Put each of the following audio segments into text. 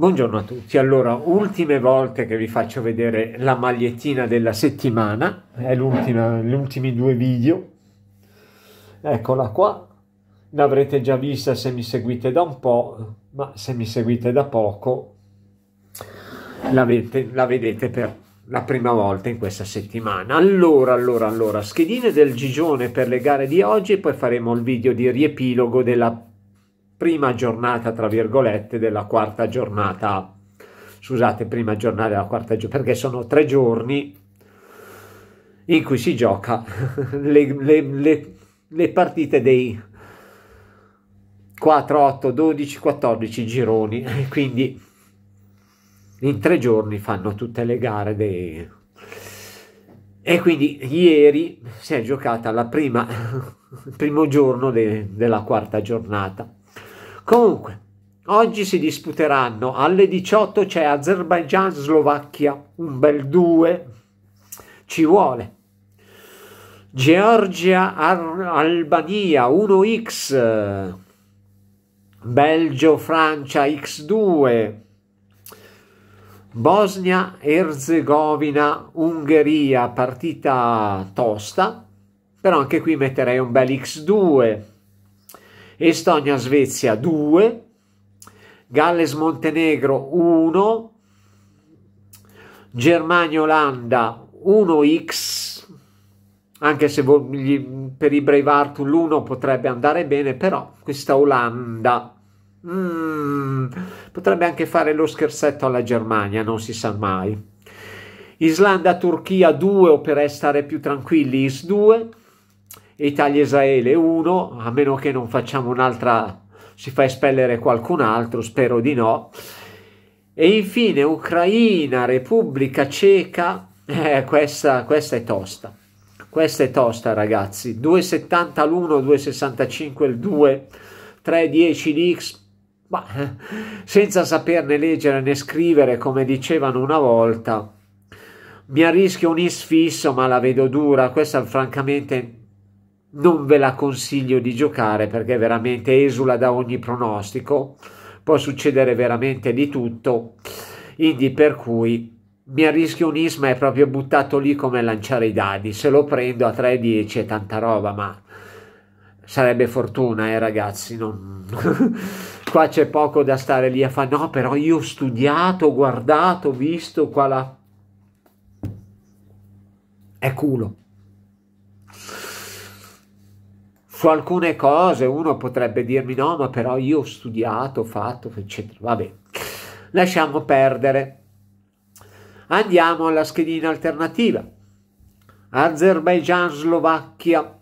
Buongiorno a tutti, allora ultime volte che vi faccio vedere la magliettina della settimana, è l'ultima, gli ultimi due video, eccola qua, l'avrete già vista se mi seguite da un po', ma se mi seguite da poco la, la vedete per la prima volta in questa settimana. Allora, allora, allora, schedine del Gigione per le gare di oggi e poi faremo il video di riepilogo della prima giornata, tra virgolette, della quarta giornata. Scusate, prima giornata della quarta giornata, perché sono tre giorni in cui si gioca le, le, le, le partite dei 4, 8, 12, 14 gironi, quindi in tre giorni fanno tutte le gare dei... E quindi ieri si è giocata la prima, il primo giorno de, della quarta giornata. Comunque, oggi si disputeranno alle 18 c'è Azerbaigian-Slovacchia, un bel 2, ci vuole. Georgia Albania 1x Belgio Francia x2 Bosnia Erzegovina Ungheria partita tosta però anche qui metterei un bel x2 Estonia-Svezia 2, Galles-Montenegro 1, Germania-Olanda 1x, anche se per i Braveheart l'1 potrebbe andare bene, però questa Olanda mm, potrebbe anche fare lo scherzetto alla Germania, non si sa mai. Islanda-Turchia 2 o per restare più tranquilli, IS 2. Italia-Israele 1, a meno che non facciamo un'altra, si fa espellere qualcun altro, spero di no. E infine Ucraina, Repubblica Ceca, eh, questa, questa è tosta, questa è tosta ragazzi, 2,70 l'1, 2,65 il 2, 3,10 l'X, ma eh, senza saperne leggere né scrivere come dicevano una volta mi arrischio un isfisso ma la vedo dura questa francamente non ve la consiglio di giocare perché veramente esula da ogni pronostico, può succedere veramente di tutto, quindi per cui mi arrischio un Isma e proprio buttato lì come lanciare i dadi, se lo prendo a 3-10 è tanta roba, ma sarebbe fortuna eh ragazzi, non... qua c'è poco da stare lì a fare, no però io ho studiato, ho guardato, ho visto qua la... è culo. su alcune cose uno potrebbe dirmi no, ma però io ho studiato, ho fatto, eccetera. Vabbè, lasciamo perdere. Andiamo alla schedina alternativa. Azerbaijan-Slovacchia.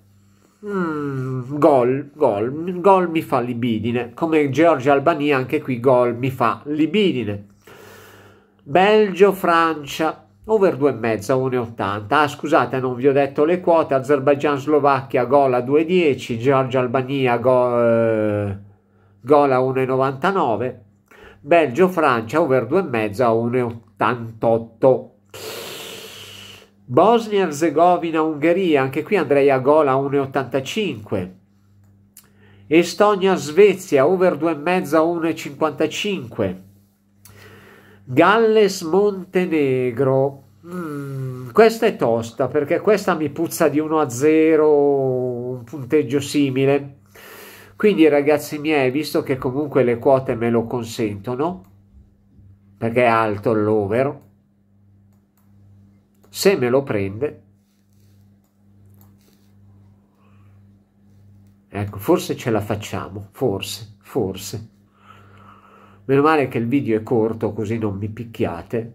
Mm, gol, gol, gol mi fa libidine. Come Georgia-Albania, anche qui gol mi fa libidine. Belgio-Francia over 2,5 1,80 ah scusate non vi ho detto le quote Azerbaijan Slovacchia gol a 2,10 Georgia Albania go, gol a 1,99 Belgio Francia over 2,5 a 1,88 Bosnia Herzegovina Ungheria anche qui andrei a gola 1,85 Estonia Svezia over 2,5 a 1,55 Galles Montenegro. Mm, questa è tosta perché questa mi puzza di 1 a 0, un punteggio simile. Quindi ragazzi miei, visto che comunque le quote me lo consentono, perché è alto l'over, se me lo prende, ecco, forse ce la facciamo, forse, forse. Meno male che il video è corto così non mi picchiate.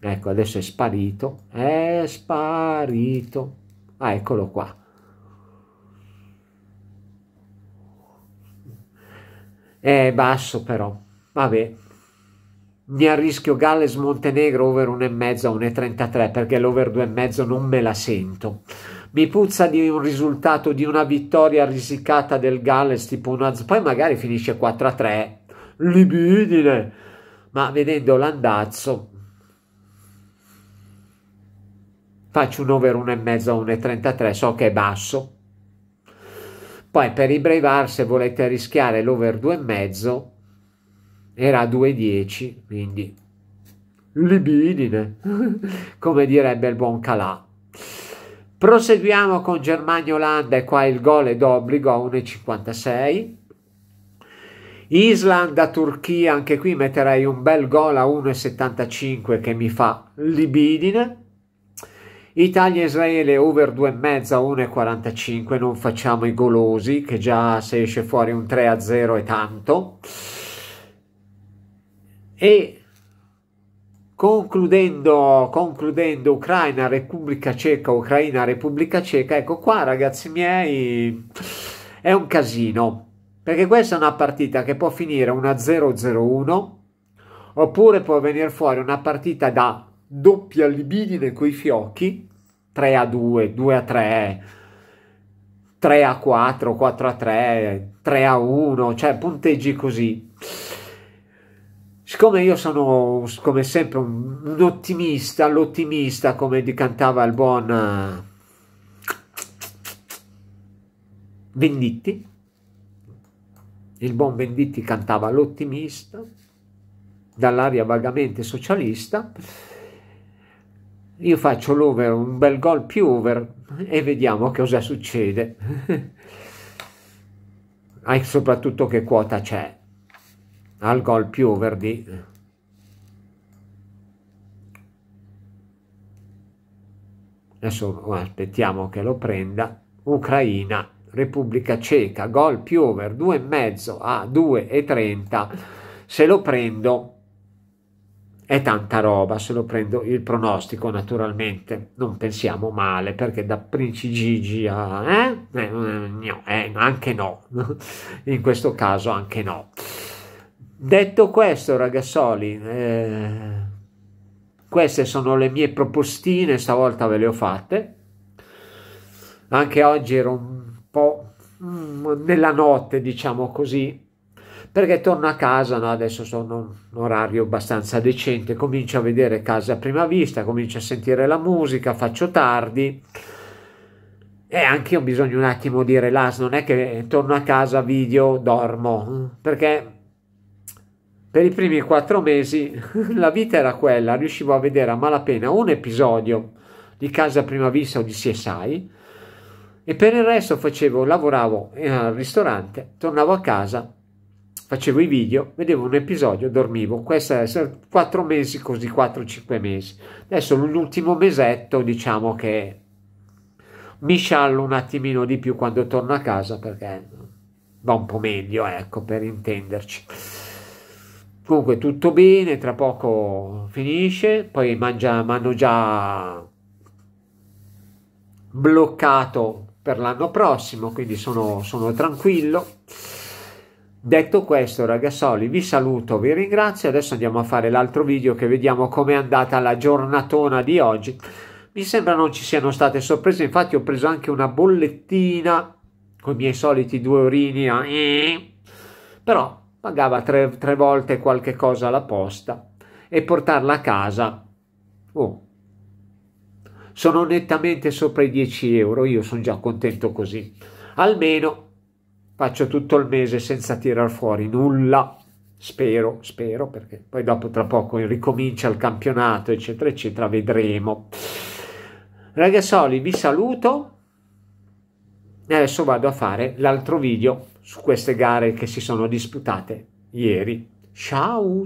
Ecco, adesso è sparito. È sparito. Ah, eccolo qua. È basso però. Vabbè. Mi arrischio Galles-Montenegro over 1,5 a 1,33 perché l'over 2,5 non me la sento. Mi puzza di un risultato, di una vittoria risicata del Galles tipo 1 a... Poi magari finisce 4 a 3 libidine, ma vedendo l'andazzo faccio un over 1,5 1,33, so che è basso. Poi per i Brave se volete rischiare l'over 2,5, era 2,10, quindi libidine, eh. come direbbe il buon Calà. Proseguiamo con Germania-Olanda e qua il gol è d'obbligo a 1,56. Islanda, Turchia, anche qui metterei un bel gol a 1,75 che mi fa libidine. Italia, Israele, over 2,5 a 1,45, non facciamo i golosi, che già se esce fuori un 3 a 0 è tanto. E Concludendo, concludendo, Ucraina, Repubblica Ceca, Ucraina, Repubblica Ceca, ecco qua ragazzi miei è un casino. Perché questa è una partita che può finire 1 0-0-1 oppure può venire fuori una partita da doppia libidine coi fiocchi 3 2, 2 3, 3 4, 4 3, 3 1, cioè punteggi così. Siccome io sono come sempre un, un ottimista, l'ottimista come cantava il buon eh, Venditti, il buon Venditti cantava l'ottimista, dall'aria vagamente socialista. Io faccio l'over, un bel gol più over e vediamo cosa succede. Ah, e soprattutto che quota c'è al gol più over di adesso oh, aspettiamo che lo prenda Ucraina Repubblica Ceca, gol più over 2,5 a 2,30, se lo prendo è tanta roba, se lo prendo il pronostico naturalmente, non pensiamo male, perché da Princi Gigi a... Eh? Eh, eh, anche no, in questo caso anche no. Detto questo ragazzoli, eh, queste sono le mie propostine, stavolta ve le ho fatte, anche oggi ero un po' mm, nella notte, diciamo così, perché torno a casa, no? adesso sono un orario abbastanza decente, comincio a vedere casa a prima vista, comincio a sentire la musica, faccio tardi e anche ho bisogno un attimo di relax, non è che torno a casa, video, dormo, mm, perché per i primi quattro mesi la vita era quella, riuscivo a vedere a malapena un episodio di Casa a Prima Vista o di CSI, e per il resto facevo, lavoravo al ristorante, tornavo a casa, facevo i video, vedevo un episodio, dormivo. Questo è quattro mesi così, 4-5 mesi. Adesso l'ultimo mesetto diciamo che mi sciallo un attimino di più quando torno a casa perché va un po' meglio, ecco, per intenderci. Comunque tutto bene, tra poco finisce, poi mangia, hanno già bloccato per l'anno prossimo, quindi sono, sono tranquillo. Detto questo ragazzoli vi saluto, vi ringrazio, adesso andiamo a fare l'altro video che vediamo com'è andata la giornatona di oggi. Mi sembra non ci siano state sorprese, infatti ho preso anche una bollettina con i miei soliti due orini, ah, eh, però pagava tre, tre, volte qualche cosa la posta e portarla a casa. Oh, sono nettamente sopra i 10 euro, io sono già contento così. Almeno faccio tutto il mese senza tirar fuori nulla, spero, spero, perché poi dopo tra poco ricomincia il campionato, eccetera, eccetera, vedremo. Ragazzi, vi saluto e adesso vado a fare l'altro video su queste gare che si sono disputate ieri. Ciao!